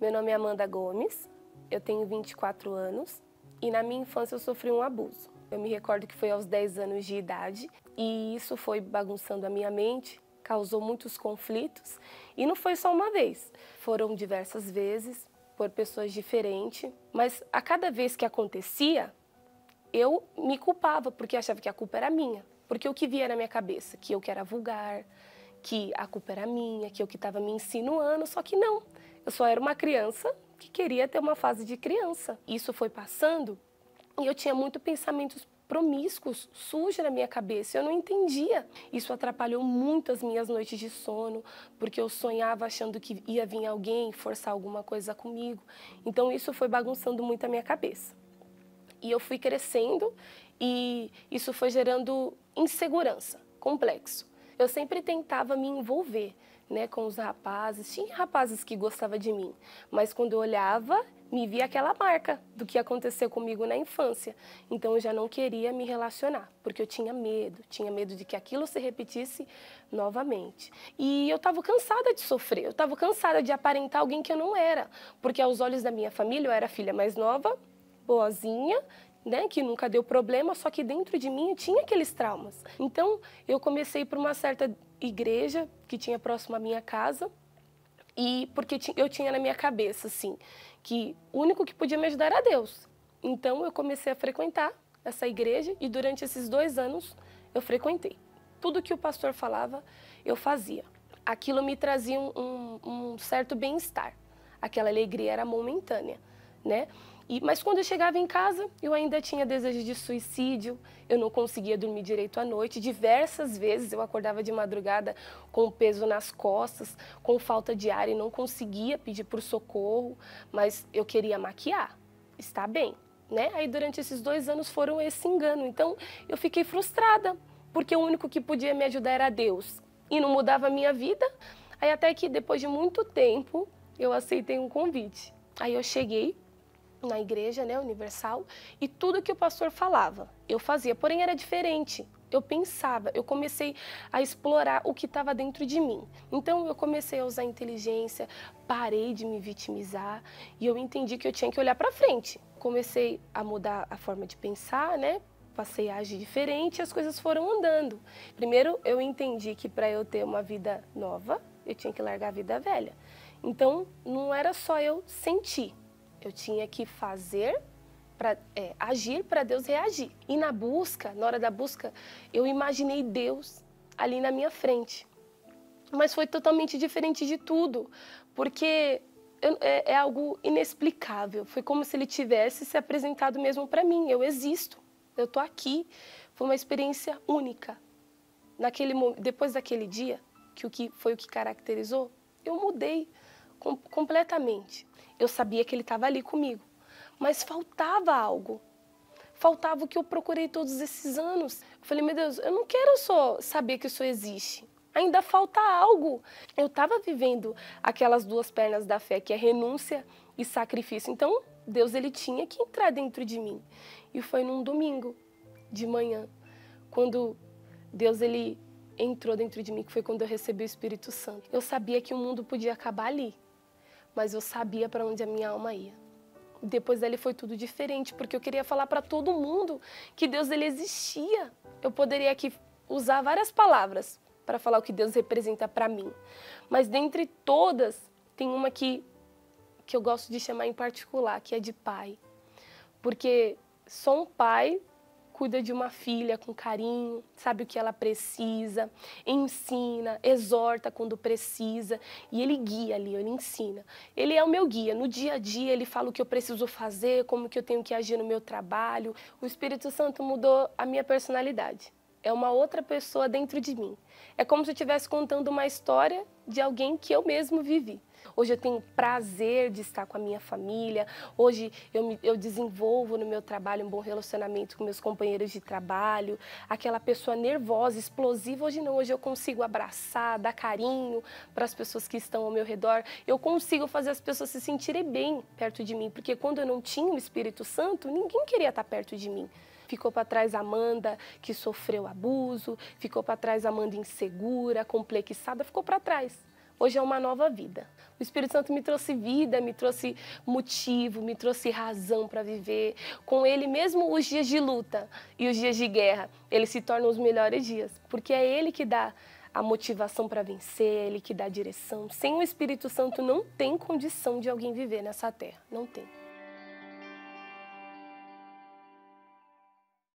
Meu nome é Amanda Gomes, eu tenho 24 anos e na minha infância eu sofri um abuso. Eu me recordo que foi aos 10 anos de idade e isso foi bagunçando a minha mente, causou muitos conflitos e não foi só uma vez, foram diversas vezes por pessoas diferentes, mas a cada vez que acontecia, eu me culpava porque achava que a culpa era minha, porque o que via na minha cabeça, que eu que era vulgar, que a culpa era minha, que eu que estava me insinuando, só que não. Eu só era uma criança que queria ter uma fase de criança. Isso foi passando e eu tinha muitos pensamentos promíscuos, sujos na minha cabeça. Eu não entendia. Isso atrapalhou muito as minhas noites de sono, porque eu sonhava achando que ia vir alguém forçar alguma coisa comigo. Então isso foi bagunçando muito a minha cabeça. E eu fui crescendo e isso foi gerando insegurança, complexo. Eu sempre tentava me envolver, né, com os rapazes. Tinha rapazes que gostavam de mim, mas quando eu olhava, me via aquela marca do que aconteceu comigo na infância. Então eu já não queria me relacionar, porque eu tinha medo, tinha medo de que aquilo se repetisse novamente. E eu estava cansada de sofrer, eu estava cansada de aparentar alguém que eu não era, porque aos olhos da minha família eu era a filha mais nova, boazinha né, que nunca deu problema, só que dentro de mim eu tinha aqueles traumas. Então, eu comecei por uma certa igreja que tinha próximo à minha casa, e porque eu tinha na minha cabeça, assim, que o único que podia me ajudar era Deus. Então, eu comecei a frequentar essa igreja e durante esses dois anos eu frequentei. Tudo que o pastor falava, eu fazia. Aquilo me trazia um, um, um certo bem-estar. Aquela alegria era momentânea, né? E, mas quando eu chegava em casa, eu ainda tinha desejo de suicídio, eu não conseguia dormir direito à noite. Diversas vezes eu acordava de madrugada com peso nas costas, com falta de ar e não conseguia pedir por socorro, mas eu queria maquiar, está bem. Né? Aí durante esses dois anos foram esse engano. Então eu fiquei frustrada, porque o único que podia me ajudar era Deus e não mudava a minha vida. Aí até que depois de muito tempo eu aceitei um convite. Aí eu cheguei na igreja, né, universal, e tudo que o pastor falava, eu fazia, porém era diferente. Eu pensava, eu comecei a explorar o que estava dentro de mim. Então eu comecei a usar inteligência, parei de me vitimizar e eu entendi que eu tinha que olhar para frente. Comecei a mudar a forma de pensar, né? Passei a agir diferente e as coisas foram andando. Primeiro eu entendi que para eu ter uma vida nova, eu tinha que largar a vida velha. Então não era só eu sentir, eu tinha que fazer para é, agir para Deus reagir. E na busca, na hora da busca, eu imaginei Deus ali na minha frente. Mas foi totalmente diferente de tudo, porque é, é, algo inexplicável. Foi como se ele tivesse se apresentado mesmo para mim. Eu existo, eu tô aqui. Foi uma experiência única. Naquele depois daquele dia, que o que foi o que caracterizou, eu mudei com, completamente. Eu sabia que ele estava ali comigo, mas faltava algo. Faltava o que eu procurei todos esses anos. Eu falei, meu Deus, eu não quero só saber que isso existe. Ainda falta algo. Eu estava vivendo aquelas duas pernas da fé, que é renúncia e sacrifício. Então, Deus ele tinha que entrar dentro de mim. E foi num domingo de manhã, quando Deus ele entrou dentro de mim, que foi quando eu recebi o Espírito Santo. Eu sabia que o mundo podia acabar ali, mas eu sabia para onde a minha alma ia. Depois dele foi tudo diferente, porque eu queria falar para todo mundo que Deus ele existia. Eu poderia aqui usar várias palavras para falar o que Deus representa para mim, mas dentre todas tem uma que que eu gosto de chamar em particular, que é de pai. Porque só um pai cuida de uma filha com carinho, sabe o que ela precisa, ensina, exorta quando precisa e ele guia ali, ele ensina. Ele é o meu guia. No dia a dia ele fala o que eu preciso fazer, como que eu tenho que agir no meu trabalho. O Espírito Santo mudou a minha personalidade é uma outra pessoa dentro de mim. É como se eu estivesse contando uma história de alguém que eu mesmo vivi. Hoje eu tenho prazer de estar com a minha família, hoje eu, me, eu desenvolvo no meu trabalho um bom relacionamento com meus companheiros de trabalho. Aquela pessoa nervosa, explosiva, hoje não, hoje eu consigo abraçar, dar carinho para as pessoas que estão ao meu redor. Eu consigo fazer as pessoas se sentirem bem perto de mim, porque quando eu não tinha o Espírito Santo, ninguém queria estar perto de mim ficou para trás Amanda que sofreu abuso, ficou para trás Amanda insegura, complexada, ficou para trás. Hoje é uma nova vida. O Espírito Santo me trouxe vida, me trouxe motivo, me trouxe razão para viver. Com ele, mesmo os dias de luta e os dias de guerra, eles se tornam os melhores dias, porque é ele que dá a motivação para vencer, é ele que dá a direção. Sem o Espírito Santo não tem condição de alguém viver nessa terra, não tem.